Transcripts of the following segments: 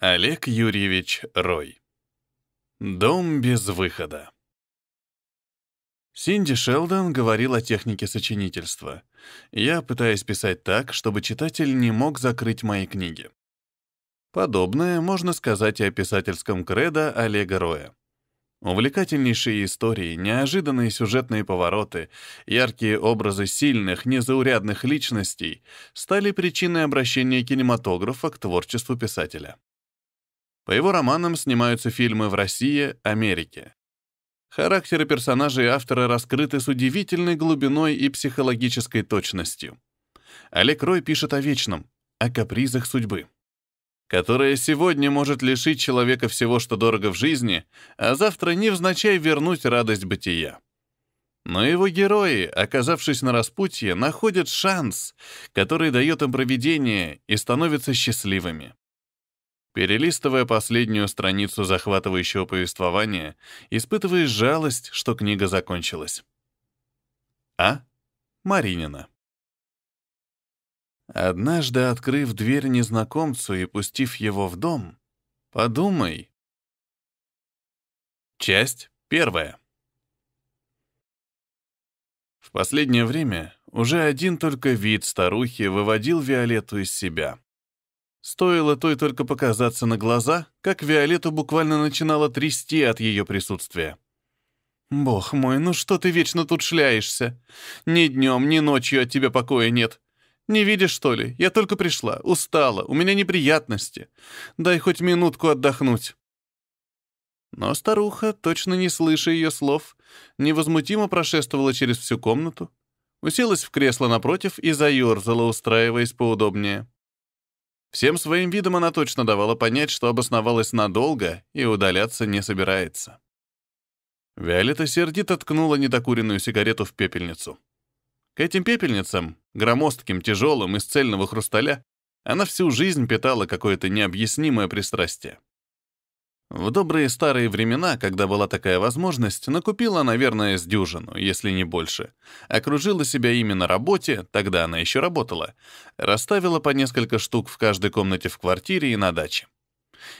Олег Юрьевич Рой. Дом без выхода. Синди Шелдон говорил о технике сочинительства. Я пытаюсь писать так, чтобы читатель не мог закрыть мои книги. Подобное можно сказать и о писательском кредо Олега Роя. Увлекательнейшие истории, неожиданные сюжетные повороты, яркие образы сильных, незаурядных личностей стали причиной обращения кинематографа к творчеству писателя. По его романам снимаются фильмы в России, Америке. Характеры персонажей автора раскрыты с удивительной глубиной и психологической точностью. Олег Рой пишет о вечном, о капризах судьбы, которая сегодня может лишить человека всего, что дорого в жизни, а завтра невзначай вернуть радость бытия. Но его герои, оказавшись на распутье, находят шанс, который дает им проведение и становятся счастливыми. Перелистывая последнюю страницу захватывающего повествования, испытываешь жалость, что книга закончилась. А. Маринина. Однажды, открыв дверь незнакомцу и пустив его в дом, подумай. Часть первая. В последнее время уже один только вид старухи выводил Виолетту из себя. Стоило той только показаться на глаза, как Виолетта буквально начинала трясти от ее присутствия. «Бог мой, ну что ты вечно тут шляешься? Ни днем, ни ночью от тебя покоя нет. Не видишь, что ли? Я только пришла, устала, у меня неприятности. Дай хоть минутку отдохнуть». Но старуха, точно не слыша ее слов, невозмутимо прошествовала через всю комнату, уселась в кресло напротив и заерзала, устраиваясь поудобнее. Всем своим видом она точно давала понять, что обосновалась надолго и удаляться не собирается. Виолетта сердито ткнула недокуренную сигарету в пепельницу. К этим пепельницам, громоздким, тяжелым, из цельного хрусталя, она всю жизнь питала какое-то необъяснимое пристрастие. В добрые старые времена, когда была такая возможность, накупила, наверное, с дюжину, если не больше. Окружила себя ими на работе, тогда она еще работала. Расставила по несколько штук в каждой комнате в квартире и на даче.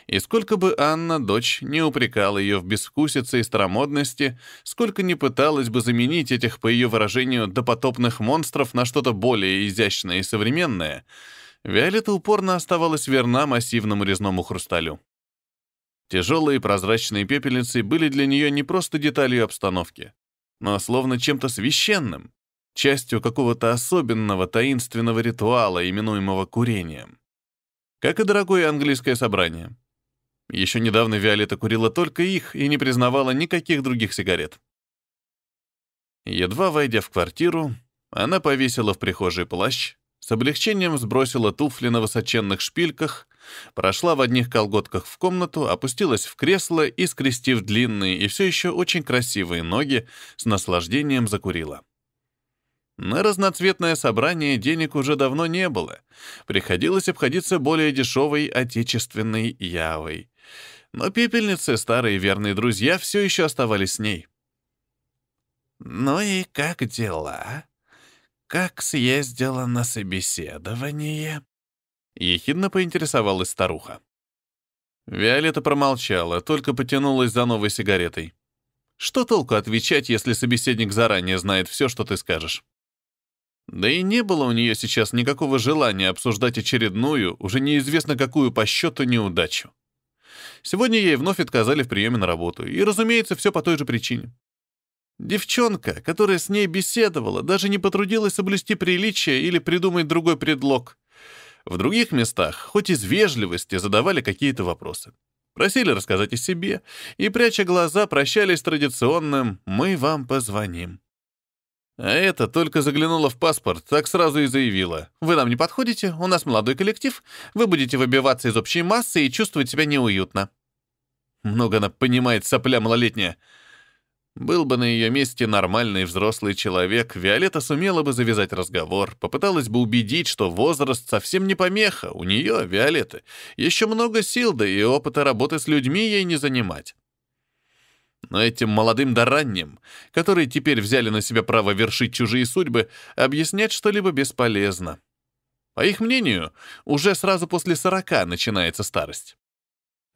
И сколько бы Анна, дочь, не упрекала ее в безвкусице и старомодности, сколько не пыталась бы заменить этих, по ее выражению, допотопных монстров на что-то более изящное и современное, Виолетта упорно оставалась верна массивному резному хрусталю. Тяжелые прозрачные пепельницы были для нее не просто деталью обстановки, но словно чем-то священным, частью какого-то особенного таинственного ритуала, именуемого курением. Как и дорогое английское собрание. Еще недавно Виолетта курила только их и не признавала никаких других сигарет. Едва войдя в квартиру, она повесила в прихожей плащ, с облегчением сбросила туфли на высоченных шпильках, прошла в одних колготках в комнату, опустилась в кресло и, скрестив длинные и все еще очень красивые ноги, с наслаждением закурила. На разноцветное собрание денег уже давно не было. Приходилось обходиться более дешевой отечественной явой. Но пепельницы, старые верные друзья, все еще оставались с ней. «Ну и как дела?» как съездила на собеседование?» Ехидно поинтересовалась старуха. Виолетта промолчала, только потянулась за новой сигаретой. Что толку отвечать, если собеседник заранее знает все, что ты скажешь? Да и не было у нее сейчас никакого желания обсуждать очередную, уже неизвестно какую по счету, неудачу. Сегодня ей вновь отказали в приеме на работу, и, разумеется, все по той же причине. Девчонка, которая с ней беседовала, даже не потрудилась соблюсти приличие или придумать другой предлог. В других местах, хоть из вежливости, задавали какие-то вопросы. Просили рассказать о себе, и, пряча глаза, прощались традиционным «мы вам позвоним». А эта только заглянула в паспорт, так сразу и заявила. «Вы нам не подходите, у нас молодой коллектив, вы будете выбиваться из общей массы и чувствовать себя неуютно». Много она понимает, сопля малолетняя. Был бы на ее месте нормальный взрослый человек, Виолетта сумела бы завязать разговор, попыталась бы убедить, что возраст совсем не помеха, у нее, Виолетты, еще много сил, да и опыта работы с людьми ей не занимать. Но этим молодым да ранним, которые теперь взяли на себя право вершить чужие судьбы, объяснять что-либо бесполезно. По их мнению, уже сразу после сорока начинается старость.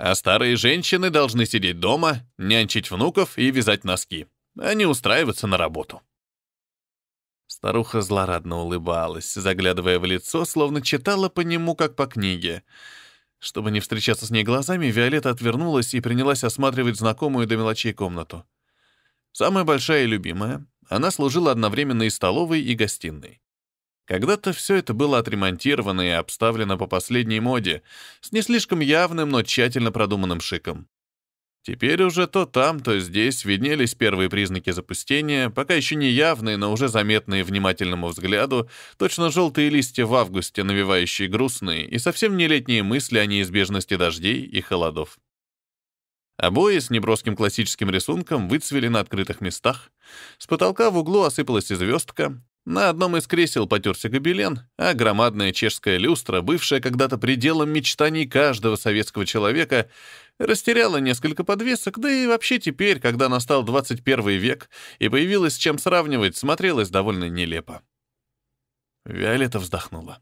А старые женщины должны сидеть дома, нянчить внуков и вязать носки, а не устраиваться на работу. Старуха злорадно улыбалась, заглядывая в лицо, словно читала по нему, как по книге. Чтобы не встречаться с ней глазами, Виолетта отвернулась и принялась осматривать знакомую до мелочей комнату. Самая большая и любимая, она служила одновременно и столовой, и гостиной. Когда-то все это было отремонтировано и обставлено по последней моде, с не слишком явным, но тщательно продуманным шиком. Теперь уже то там, то здесь виднелись первые признаки запустения, пока еще не явные, но уже заметные внимательному взгляду, точно желтые листья в августе, навевающие грустные и совсем не летние мысли о неизбежности дождей и холодов. Обои с неброским классическим рисунком выцвели на открытых местах. С потолка в углу осыпалась звездка, на одном из кресел потерся гобелен, а громадная чешская люстра, бывшая когда-то пределом мечтаний каждого советского человека, растеряла несколько подвесок, да и вообще теперь, когда настал 21 век и появилось с чем сравнивать, смотрелось довольно нелепо. Виолетта вздохнула.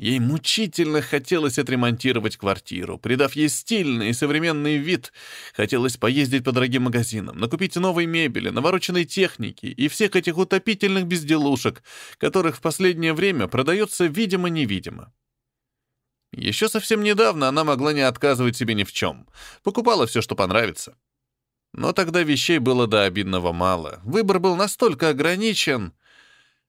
Ей мучительно хотелось отремонтировать квартиру, придав ей стильный и современный вид. Хотелось поездить по дорогим магазинам, накупить новой мебели, навороченной техники и всех этих утопительных безделушек, которых в последнее время продается видимо-невидимо. Еще совсем недавно она могла не отказывать себе ни в чем. Покупала все, что понравится. Но тогда вещей было до обидного мало. Выбор был настолько ограничен.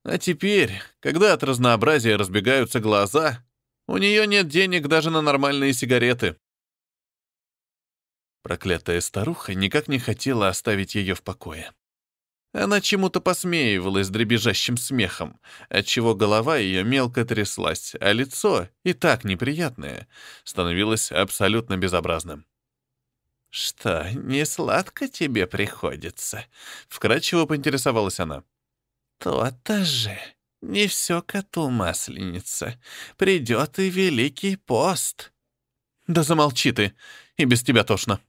А теперь, когда от разнообразия разбегаются глаза, у нее нет денег даже на нормальные сигареты. Проклятая старуха никак не хотела оставить ее в покое. Она чему-то посмеивалась дребезжащим смехом, отчего голова ее мелко тряслась, а лицо, и так неприятное, становилось абсолютно безобразным. «Что, не сладко тебе приходится?» — вкратчиво поинтересовалась она. «То-то же. Не все коту масленица. Придет и Великий пост». «Да замолчи ты, и без тебя тошно».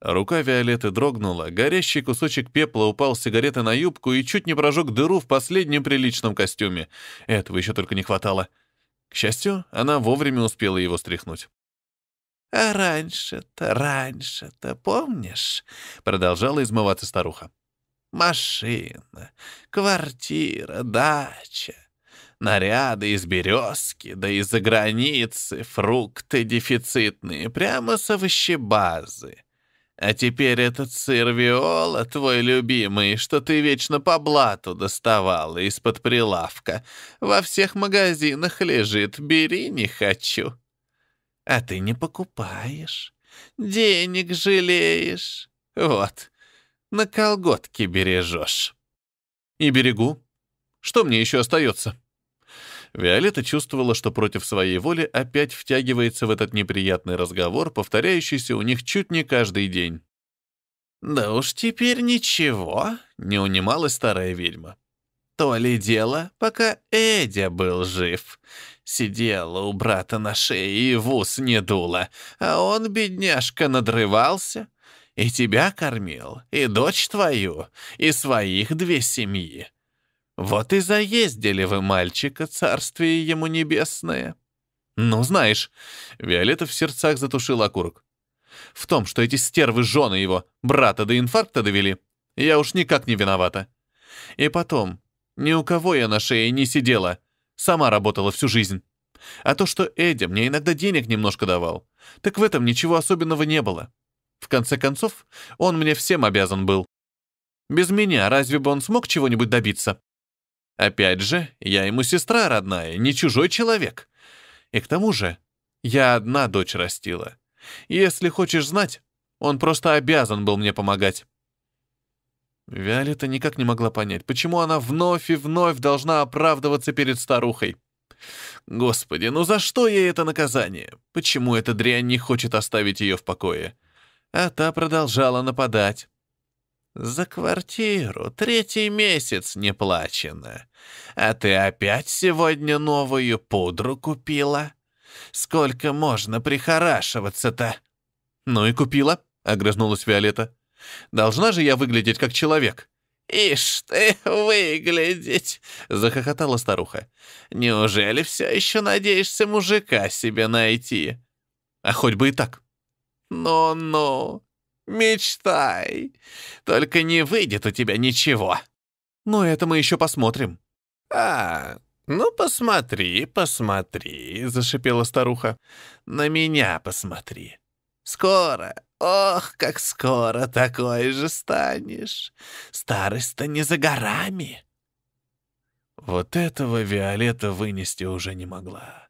Рука Виолетты дрогнула, горящий кусочек пепла упал с сигареты на юбку и чуть не прожег дыру в последнем приличном костюме. Этого еще только не хватало. К счастью, она вовремя успела его стряхнуть. «А раньше-то, раньше-то, помнишь?» — продолжала измываться старуха. Машина, квартира, дача, наряды из березки, да из-за границы, фрукты дефицитные, прямо с овощебазы. А теперь этот сыр Виола, твой любимый, что ты вечно по блату доставала из-под прилавка, во всех магазинах лежит, бери, не хочу. А ты не покупаешь, денег жалеешь. Вот, на колготки бережешь. И берегу. Что мне еще остается? Виолетта чувствовала, что против своей воли опять втягивается в этот неприятный разговор, повторяющийся у них чуть не каждый день. «Да уж теперь ничего», — не унималась старая ведьма. «То ли дело, пока Эдя был жив. Сидела у брата на шее и в ус не дула, а он, бедняжка, надрывался, и тебя кормил, и дочь твою, и своих две семьи. Вот и заездили вы мальчика, царствие ему небесное». «Ну, знаешь...» — Виолетта в сердцах затушила окурок. «В том, что эти стервы жены его, брата до инфаркта довели, я уж никак не виновата. И потом, ни у кого я на шее не сидела, сама работала всю жизнь. А то, что Эдя мне иногда денег немножко давал, так в этом ничего особенного не было. В конце концов, он мне всем обязан был. Без меня разве бы он смог чего-нибудь добиться? Опять же, я ему сестра родная, не чужой человек. И к тому же, я одна дочь растила. Если хочешь знать, он просто обязан был мне помогать. Виолетта никак не могла понять, почему она вновь и вновь должна оправдываться перед старухой. Господи, ну за что ей это наказание? Почему эта дрянь не хочет оставить ее в покое? а та продолжала нападать. «За квартиру третий месяц не плачено. А ты опять сегодня новую пудру купила? Сколько можно прихорашиваться-то?» «Ну и купила», — огрызнулась Виолетта. «Должна же я выглядеть как человек». «Ишь ты, выглядеть!» — захохотала старуха. «Неужели все еще надеешься мужика себе найти?» «А хоть бы и так», ну-ну, мечтай. Только не выйдет у тебя ничего. Но это мы еще посмотрим. А, ну посмотри, посмотри, зашипела старуха. На меня посмотри. Скоро, ох, как скоро такой же станешь. Старость-то не за горами. Вот этого Виолетта вынести уже не могла.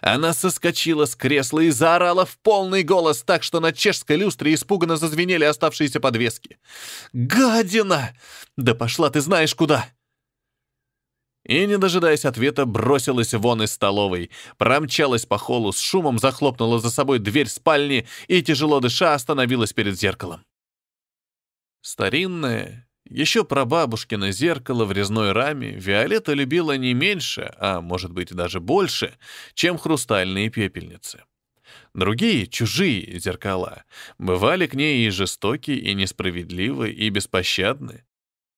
Она соскочила с кресла и заорала в полный голос так, что на чешской люстре испуганно зазвенели оставшиеся подвески. «Гадина! Да пошла ты знаешь куда!» И, не дожидаясь ответа, бросилась вон из столовой, промчалась по холлу с шумом, захлопнула за собой дверь спальни и, тяжело дыша, остановилась перед зеркалом. Старинное, еще про бабушкино зеркало в резной раме Виолетта любила не меньше, а может быть даже больше, чем хрустальные пепельницы. Другие, чужие зеркала, бывали к ней и жестоки, и несправедливы, и беспощадны.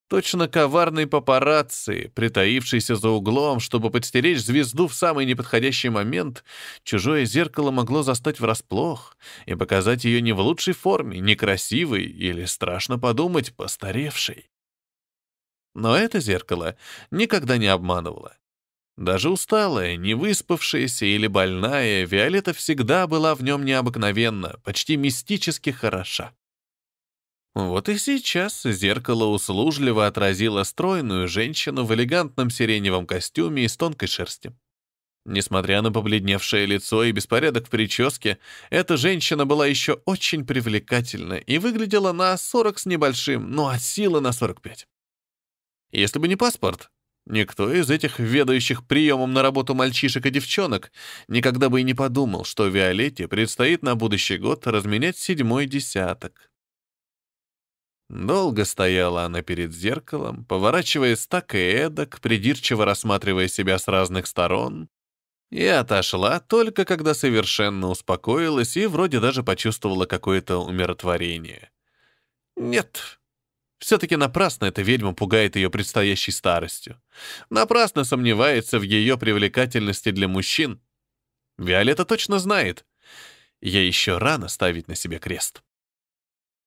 Точно коварный папарацци, притаившийся за углом, чтобы подстеречь звезду в самый неподходящий момент, чужое зеркало могло застать врасплох и показать ее не в лучшей форме, некрасивой или, страшно подумать, постаревшей. Но это зеркало никогда не обманывало. Даже усталая, не выспавшаяся или больная, Виолетта всегда была в нем необыкновенно, почти мистически хороша. Вот и сейчас зеркало услужливо отразило стройную женщину в элегантном сиреневом костюме из тонкой шерсти. Несмотря на побледневшее лицо и беспорядок в прическе, эта женщина была еще очень привлекательна и выглядела на 40 с небольшим, но ну, от а силы на 45. Если бы не паспорт, никто из этих ведающих приемом на работу мальчишек и девчонок никогда бы и не подумал, что Виолетте предстоит на будущий год разменять седьмой десяток. Долго стояла она перед зеркалом, поворачиваясь так и эдак, придирчиво рассматривая себя с разных сторон, и отошла только когда совершенно успокоилась и вроде даже почувствовала какое-то умиротворение. Нет, все-таки напрасно эта ведьма пугает ее предстоящей старостью. Напрасно сомневается в ее привлекательности для мужчин. Виолетта точно знает. Ей еще рано ставить на себе крест.